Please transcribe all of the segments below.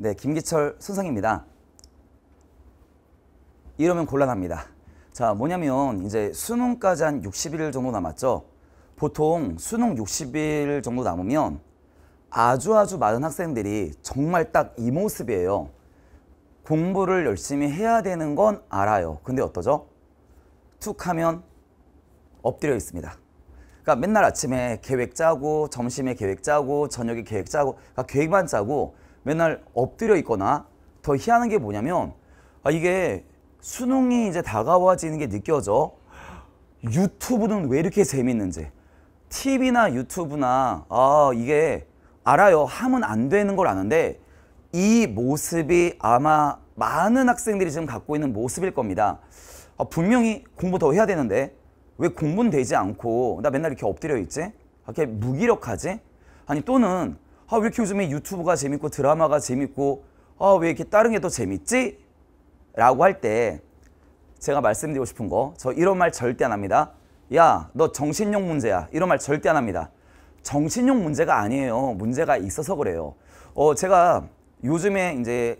네, 김기철 선생입니다. 이러면 곤란합니다. 자, 뭐냐면 이제 수능까지 한 60일 정도 남았죠. 보통 수능 60일 정도 남으면 아주 아주 많은 학생들이 정말 딱 이 모습이에요. 공부를 열심히 해야 되는 건 알아요. 근데 어떠죠? 툭 하면 엎드려 있습니다. 그러니까 맨날 아침에 계획 짜고 점심에 계획 짜고 저녁에 계획 짜고 그러니까 계획만 짜고 맨날 엎드려 있거나 더 희한한 게 뭐냐면 아 이게 수능이 이제 다가와지는 게 느껴져 유튜브는 왜 이렇게 재밌는지 TV나 유튜브나 아 이게 알아요 하면 안 되는 걸 아는데 이 모습이 아마 많은 학생들이 지금 갖고 있는 모습일 겁니다 아, 분명히 공부 더 해야 되는데 왜 공부는 되지 않고 나 맨날 이렇게 엎드려 있지? 아, 이렇게 무기력하지? 아니 또는 아, 왜 이렇게 요즘에 유튜브가 재밌고 드라마가 재밌고 아, 왜 이렇게 다른 게 더 재밌지? 라고 할 때 제가 말씀드리고 싶은 거 저 이런 말 절대 안 합니다. 야, 너정신용 문제야. 이런 말 절대 안 합니다. 정신용 문제가 아니에요. 문제가 있어서 그래요. 어, 제가 요즘에 이제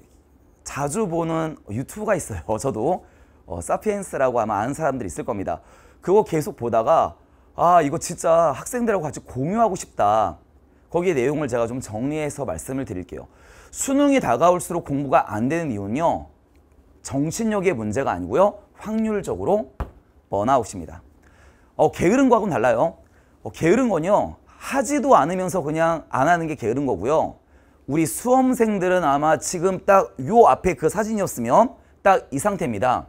자주 보는 유튜브가 있어요. 저도 어, 사피엔스라고 아마 아는 사람들 이 있을 겁니다. 그거 계속 보다가 아, 이거 진짜 학생들하고 같이 공유하고 싶다. 거기에 내용을 제가 좀 정리해서 말씀을 드릴게요. 수능이 다가올수록 공부가 안 되는 이유는요. 정신력의 문제가 아니고요. 확률적으로 번아웃입니다. 어, 게으른 거하고는 달라요. 어, 게으른 건요. 하지도 않으면서 그냥 안 하는 게 게으른 거고요. 우리 수험생들은 아마 지금 딱 요 앞에 그 사진이었으면 딱 이 상태입니다.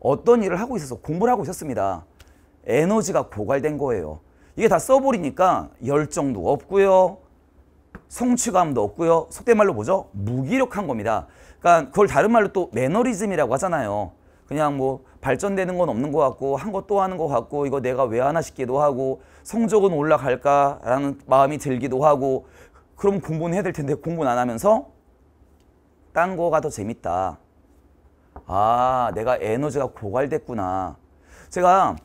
어떤 일을 하고 있어서 공부를 하고 있었습니다. 에너지가 고갈된 거예요. 이게 다 써버리니까 열정도 없고요. 성취감도 없고요. 속된 말로 보죠. 무기력한 겁니다. 그러니까 그걸 다른 말로 또 매너리즘이라고 하잖아요. 그냥 뭐 발전되는 건 없는 것 같고 한것또 하는 것 같고 이거 내가 왜 하나 싶기도 하고 성적은 올라갈까라는 마음이 들기도 하고 그럼 공부는 해야 될 텐데 공부는 안 하면서 딴 거가 더 재밌다. 아 내가 에너지가 고갈됐구나. 제가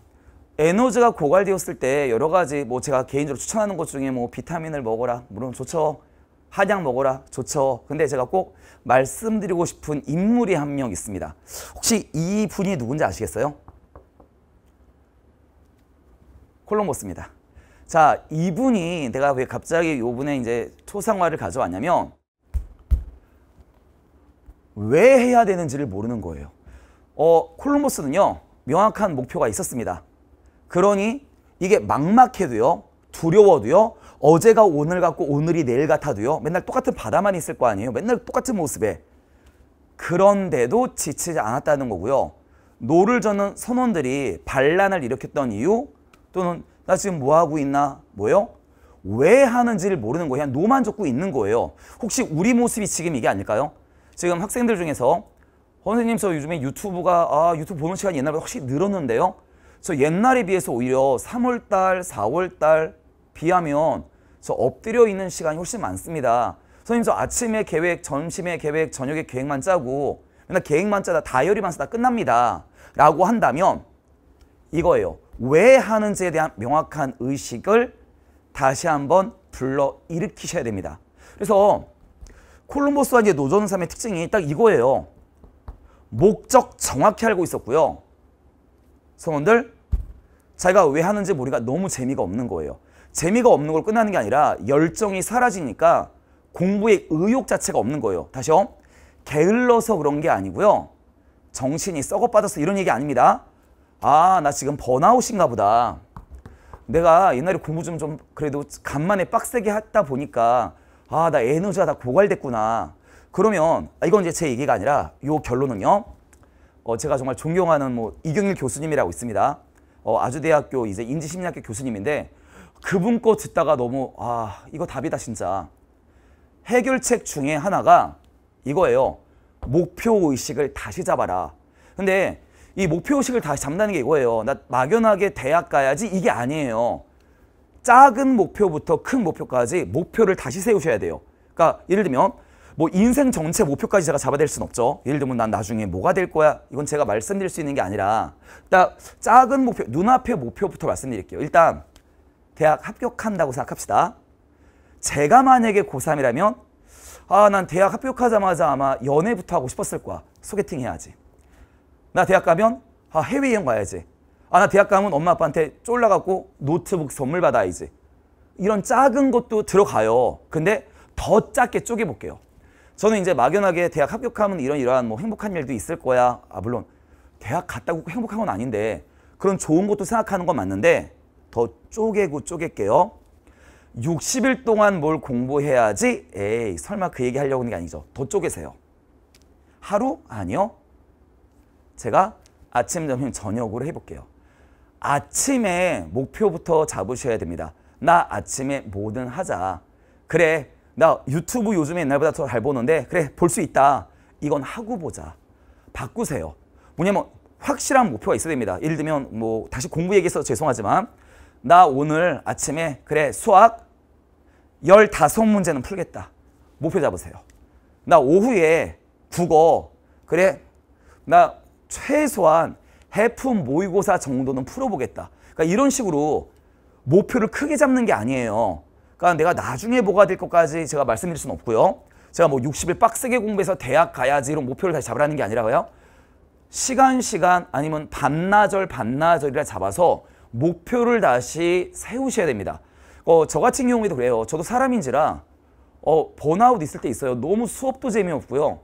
에너지가 고갈되었을 때 여러 가지 뭐 제가 개인적으로 추천하는 것 중에 뭐 비타민을 먹어라 물론 좋죠 한약 먹어라 좋죠 근데 제가 꼭 말씀드리고 싶은 인물이 한 명 있습니다 혹시 이 분이 누군지 아시겠어요? 콜롬버스입니다자 이분이 내가 왜 갑자기 요번에 이제 초상화를 가져왔냐면 왜 해야 되는지를 모르는 거예요 어콜롬버스는요 명확한 목표가 있었습니다 그러니 이게 막막해도요. 두려워도요. 어제가 오늘 같고 오늘이 내일 같아도요. 맨날 똑같은 바다만 있을 거 아니에요. 맨날 똑같은 모습에. 그런데도 지치지 않았다는 거고요. 노를 저는 선원들이 반란을 일으켰던 이유 또는 나 지금 뭐 하고 있나 뭐요? 왜 하는지를 모르는 거예요. 그냥 노만 줬고 있는 거예요. 혹시 우리 모습이 지금 이게 아닐까요? 지금 학생들 중에서 선생님 저 요즘에 유튜브가 아 유튜브 보는 시간이 옛날보다 확실히 늘었는데요. 저 옛날에 비해서 오히려 3월달, 4월달 비하면 저 엎드려 있는 시간이 훨씬 많습니다. 선생님 저 아침에 계획, 점심에 계획, 저녁에 계획만 짜고 맨날 계획만 짜다 다이어리만 쓰다 끝납니다. 라고 한다면 이거예요. 왜 하는지에 대한 명확한 의식을 다시 한번 불러일으키셔야 됩니다. 그래서 콜럼버스와 이제 노존삼의 특징이 딱 이거예요. 목적 정확히 알고 있었고요. 성원들 자기가 왜 하는지 모르니까 너무 재미가 없는 거예요. 재미가 없는 걸 끝나는 게 아니라 열정이 사라지니까 공부의 의욕 자체가 없는 거예요. 다시요. 게을러서 그런 게 아니고요. 정신이 썩어빠져서 이런 얘기 아닙니다. 아, 나 지금 번아웃인가 보다. 내가 옛날에 공부 좀, 좀 그래도 간만에 빡세게 했다 보니까 아, 나 에너지가 다 고갈됐구나. 그러면 아, 이건 이제 제 얘기가 아니라 요 결론은요. 어, 제가 정말 존경하는 뭐 이경일 교수님이라고 있습니다. 어, 아주대학교 이제 인지심리학교 교수님인데 그분 거 듣다가 너무 아 이거 답이다 진짜. 해결책 중에 하나가 이거예요. 목표 의식을 다시 잡아라. 근데 이 목표 의식을 다시 잡는게 이거예요. 나 막연하게 대학 가야지 이게 아니에요. 작은 목표부터 큰 목표까지 목표를 다시 세우셔야 돼요. 그러니까 예를 들면 뭐 인생 전체 목표까지 제가 잡아낼 수는 없죠. 예를 들면 난 나중에 뭐가 될 거야. 이건 제가 말씀드릴 수 있는 게 아니라 딱 작은 목표, 눈앞의 목표부터 말씀드릴게요. 일단 대학 합격한다고 생각합시다. 제가 만약에 고3이라면 아, 난 대학 합격하자마자 아마 연애부터 하고 싶었을 거야. 소개팅 해야지. 나 대학 가면 아, 해외여행 가야지. 아, 나 대학 가면 엄마 아빠한테 쫄라갖고 노트북 선물 받아야지. 이런 작은 것도 들어가요. 근데 더 작게 쪼개볼게요. 저는 이제 막연하게 대학 합격하면 이런 이러한 뭐 행복한 일도 있을 거야. 아 물론 대학 갔다고 행복한 건 아닌데 그런 좋은 것도 생각하는 건 맞는데 더 쪼개고 쪼갤게요. 60일 동안 뭘 공부해야지? 에이 설마 그 얘기 하려고 하는 게 아니죠. 더 쪼개세요. 하루? 아니요. 제가 아침, 점심, 저녁으로 해볼게요. 아침에 목표부터 잡으셔야 됩니다. 나 아침에 뭐든 하자. 그래 나 유튜브 요즘에 옛날보다 더 잘 보는데 그래 볼 수 있다. 이건 하고 보자. 바꾸세요. 뭐냐면 확실한 목표가 있어야 됩니다. 예를 들면 뭐 다시 공부 얘기해서 죄송하지만 나 오늘 아침에 그래 수학 15문제는 풀겠다. 목표 잡으세요. 나 오후에 국어 그래 나 최소한 해품 모의고사 정도는 풀어보겠다. 그러니까 이런 식으로 목표를 크게 잡는 게 아니에요. 그러니까 내가 나중에 뭐가 될 것까지 제가 말씀드릴 수는 없고요. 제가 뭐 60일 빡세게 공부해서 대학 가야지 이런 목표를 다시 잡으라는 게 아니라고요. 시간 시간 아니면 반나절 반나절이라 잡아서 목표를 다시 세우셔야 됩니다. 어, 저 같은 경우에도 그래요. 저도 사람인지라 어, 번아웃 있을 때 있어요. 너무 수업도 재미없고요.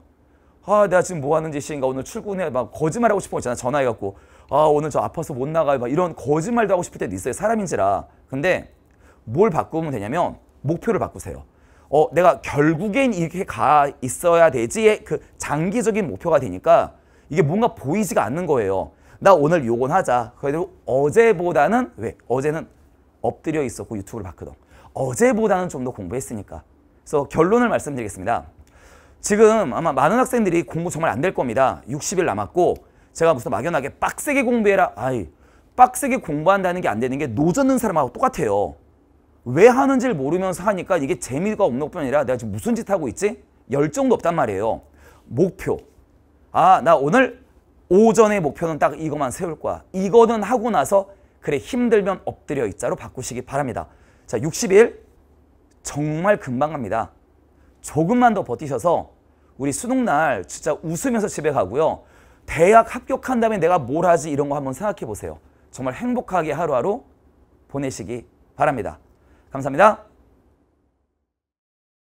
아, 내가 지금 뭐 하는 짓인가 오늘 출근해 막 거짓말하고 싶은 거 있잖아. 전화해갖고 아, 오늘 저 아파서 못 나가요. 막 이런 거짓말도 하고 싶을 때도 있어요. 사람인지라. 근데 뭘 바꾸면 되냐면 목표를 바꾸세요. 어, 내가 결국엔 이렇게 가 있어야 되지의 그 장기적인 목표가 되니까 이게 뭔가 보이지가 않는 거예요. 나 오늘 요건 하자. 그래도 어제보다는 왜? 어제는 엎드려 있었고 유튜브를 봤거든. 어제보다는 좀 더 공부했으니까. 그래서 결론을 말씀드리겠습니다. 지금 아마 많은 학생들이 공부 정말 안 될 겁니다. 60일 남았고 제가 무슨 막연하게 빡세게 공부해라. 아이, 빡세게 공부한다는 게 안 되는 게 노젓는 사람하고 똑같아요. 왜 하는지를 모르면서 하니까 이게 재미가 없는 것뿐 아니라 내가 지금 무슨 짓 하고 있지? 열정도 없단 말이에요. 목표. 아, 나 오늘 오전의 목표는 딱 이것만 세울 거야. 이거는 하고 나서 그래 힘들면 엎드려 있자로 바꾸시기 바랍니다. 자, 60일 정말 금방 갑니다. 조금만 더 버티셔서 우리 수능날 진짜 웃으면서 집에 가고요. 대학 합격한 다음에 내가 뭘 하지 이런 거 한번 생각해 보세요. 정말 행복하게 하루하루 보내시기 바랍니다. 감사합니다.